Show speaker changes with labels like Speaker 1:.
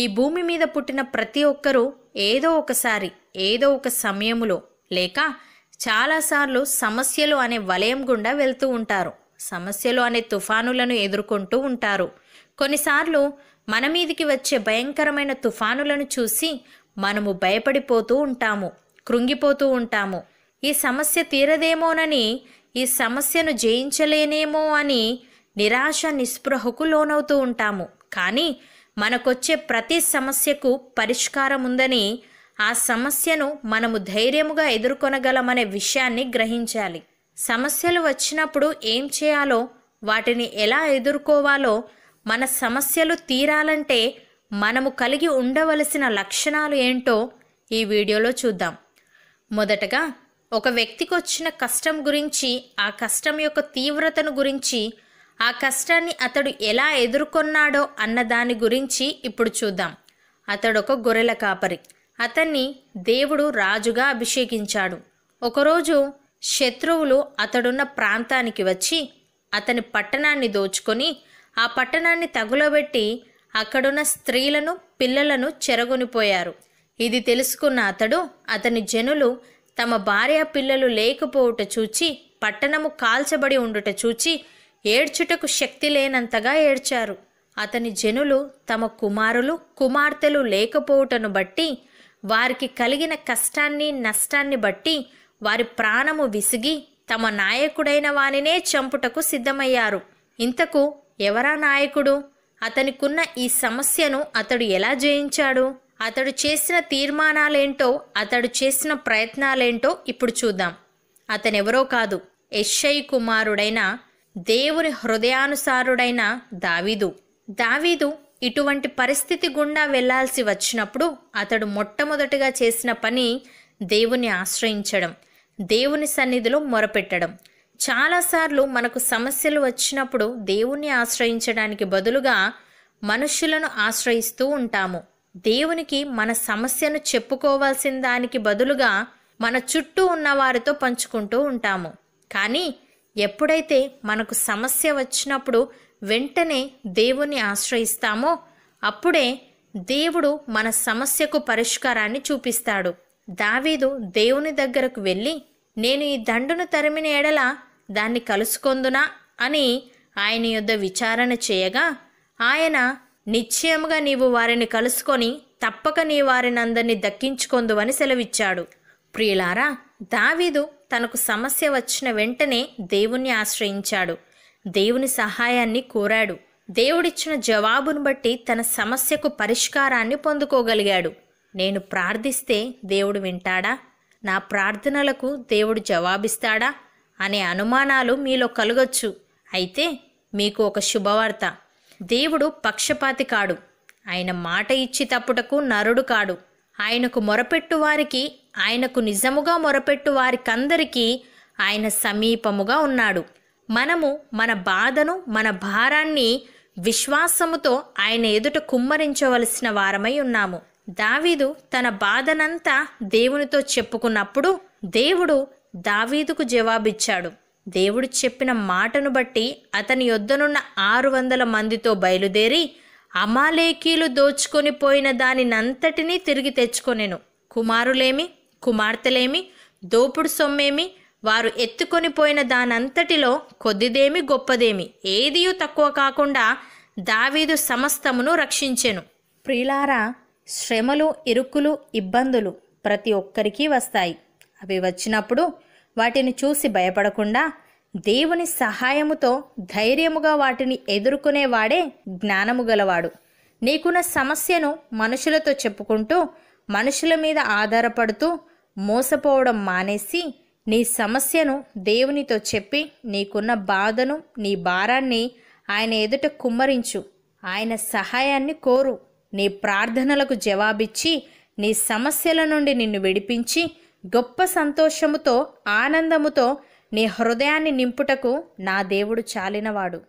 Speaker 1: ఈ భూమి మీద పుట్టిన ప్రతి ఒక్కరూ ఏదో ఒకసారి ఏదో ఒక సమయములో లేక చాలాసార్లు సమస్యలు అనే వలయం గుండా వెళ్తూ ఉంటారు సమస్యలు అనే తుఫానులను ఎదుర్కొంటూ ఉంటారు కొన్నిసార్లు మన మీదికి వచ్చే భయంకరమైన తుఫానులను చూసి మనము భయపడిపోతూ ఉంటాము కృంగిపోతూ ఉంటాము ఈ సమస్య తీరదేమోనని ఈ సమస్యను జయించలేనేమో అని నిరాశ నిస్పృహకు లోనవుతూ ఉంటాము కానీ మనకొచ్చే ప్రతి సమస్యకు పరిష్కారం ఉందని ఆ సమస్యను మనము ధైర్యముగా ఎదుర్కొనగలమనే విషయాన్ని గ్రహించాలి సమస్యలు వచ్చినప్పుడు ఏం చేయాలో వాటిని ఎలా ఎదుర్కోవాలో మన సమస్యలు తీరాలంటే మనము కలిగి ఉండవలసిన లక్షణాలు ఏంటో ఈ వీడియోలో చూద్దాం మొదటగా ఒక వ్యక్తికి వచ్చిన కష్టం గురించి ఆ కష్టం యొక్క తీవ్రతను గురించి ఆ కష్టాన్ని అతడు ఎలా ఎదుర్కొన్నాడో అన్న దాని గురించి ఇప్పుడు చూద్దాం అతడొక గొర్రెల కాపరి అతన్ని దేవుడు రాజుగా అభిషేకించాడు ఒకరోజు శత్రువులు అతడున్న ప్రాంతానికి వచ్చి అతని పట్టణాన్ని దోచుకొని ఆ పట్టణాన్ని తగులబెట్టి అక్కడున్న స్త్రీలను పిల్లలను చెరగొనిపోయారు ఇది తెలుసుకున్న అతడు అతని జనులు తమ భార్య పిల్లలు లేకపోవుట చూచి పట్టణము కాల్చబడి ఉండుట చూచి ఏడ్చుటకు శక్తి లేనంతగా ఏడ్చారు అతని జనులు తమ కుమారులు కుమార్తెలు లేకపోవుటను బట్టి వారికి కలిగిన కష్టాన్ని నష్టాన్ని బట్టి వారి ప్రాణము విసిగి తమ నాయకుడైన వానినే చంపుటకు సిద్ధమయ్యారు ఇంతకు ఎవరా నాయకుడు అతనికున్న ఈ సమస్యను అతడు ఎలా జయించాడు అతడు చేసిన తీర్మానాలేంటో అతడు చేసిన ప్రయత్నాలేంటో ఇప్పుడు చూద్దాం అతనెవరో కాదు ఎస్ఐ కుమారుడైన దేవుని హృదయానుసారుడైన దావీదు దావీదు ఇటువంటి పరిస్థితి గుండా వెళ్లాల్సి వచ్చినప్పుడు అతడు మొట్టమొదటిగా చేసిన పని దేవుని ఆశ్రయించడం దేవుని సన్నిధిలో మొరపెట్టడం చాలాసార్లు మనకు సమస్యలు వచ్చినప్పుడు దేవుణ్ణి ఆశ్రయించడానికి బదులుగా మనుషులను ఆశ్రయిస్తూ ఉంటాము దేవునికి మన సమస్యను చెప్పుకోవాల్సిన దానికి బదులుగా మన చుట్టూ ఉన్న వారితో పంచుకుంటూ ఉంటాము కానీ ఎప్పుడైతే మనకు సమస్య వచ్చినప్పుడు వెంటనే దేవుణ్ణి ఆశ్రయిస్తామో అప్పుడే దేవుడు మన సమస్యకు పరిష్కారాన్ని చూపిస్తాడు దావీదు దేవుని దగ్గరకు వెళ్ళి నేను ఈ దండును తరిమిన ఎడల దాన్ని కలుసుకొందునా అని ఆయన యొద్ద విచారణ చేయగా ఆయన నిశ్చయముగా నీవు వారిని కలుసుకొని తప్పక నీ వారిని అందరినీ దక్కించుకొందువని సెలవిచ్చాడు ప్రియులారా దావీదు తనకు సమస్య వచ్చిన వెంటనే దేవుణ్ణి ఆశ్రయించాడు దేవుని సహాయాన్ని కోరాడు దేవుడిచ్చిన జవాబును బట్టి తన సమస్యకు పరిష్కారాన్ని పొందుకోగలిగాడు నేను ప్రార్థిస్తే దేవుడు వింటాడా నా ప్రార్థనలకు దేవుడు జవాబిస్తాడా అనే అనుమానాలు మీలో కలగొచ్చు అయితే మీకు ఒక శుభవార్త దేవుడు పక్షపాతి కాడు ఆయన మాట ఇచ్చి తప్పుటకు నరుడు కాడు ఆయనకు మొరపెట్టు వారికి ఆయనకు నిజముగా మొరపెట్టు వారికందరికీ ఆయన సమీపముగా ఉన్నాడు మనము మన బాధను మన భారాన్ని విశ్వాసముతో ఆయన ఎదుట కుమ్మరించవలసిన వారమై ఉన్నాము దావీదు తన బాధనంతా దేవునితో చెప్పుకున్నప్పుడు దేవుడు దావీదుకు జవాబిచ్చాడు దేవుడు చెప్పిన మాటను బట్టి అతని యొద్దనున్న ఆరు వందల మందితో బయలుదేరి అమాలేకీలు దోచుకొని పోయిన దానినంతటినీ తిరిగి తెచ్చుకొనెను కుమారులేమి కుమార్తెలేమి దోపుడు సొమ్మేమి వారు ఎత్తుకొని పోయిన దానంతటిలో కొద్దిదేమి గొప్పదేమి ఏదియు తక్కువ కాకుండా దావీదు సమస్తమును రక్షించెను ప్రియులారా శ్రమలు ఇరుకులు ఇబ్బందులు ప్రతి ఒక్కరికి వస్తాయి అవి వచ్చినప్పుడు వాటిని చూసి భయపడకుండా దేవుని సహాయముతో ధైర్యముగా వాటిని ఎదుర్కొనేవాడే జ్ఞానము గలవాడు నీకున్న సమస్యను మనుషులతో చెప్పుకుంటూ మనుషుల మీద ఆధారపడుతూ మోసపోవడం మానేసి నీ సమస్యను దేవునితో చెప్పి నీకున్న బాధను నీ భారాన్ని ఆయన ఎదుట కుమ్మరించు ఆయన సహాయాన్ని కోరు నీ ప్రార్థనలకు జవాబిచ్చి నీ సమస్యల నుండి నిన్ను విడిపించి గొప్ప సంతోషముతో ఆనందముతో నీ హృదయాన్ని నింపుటకు నా దేవుడు చాలినవాడు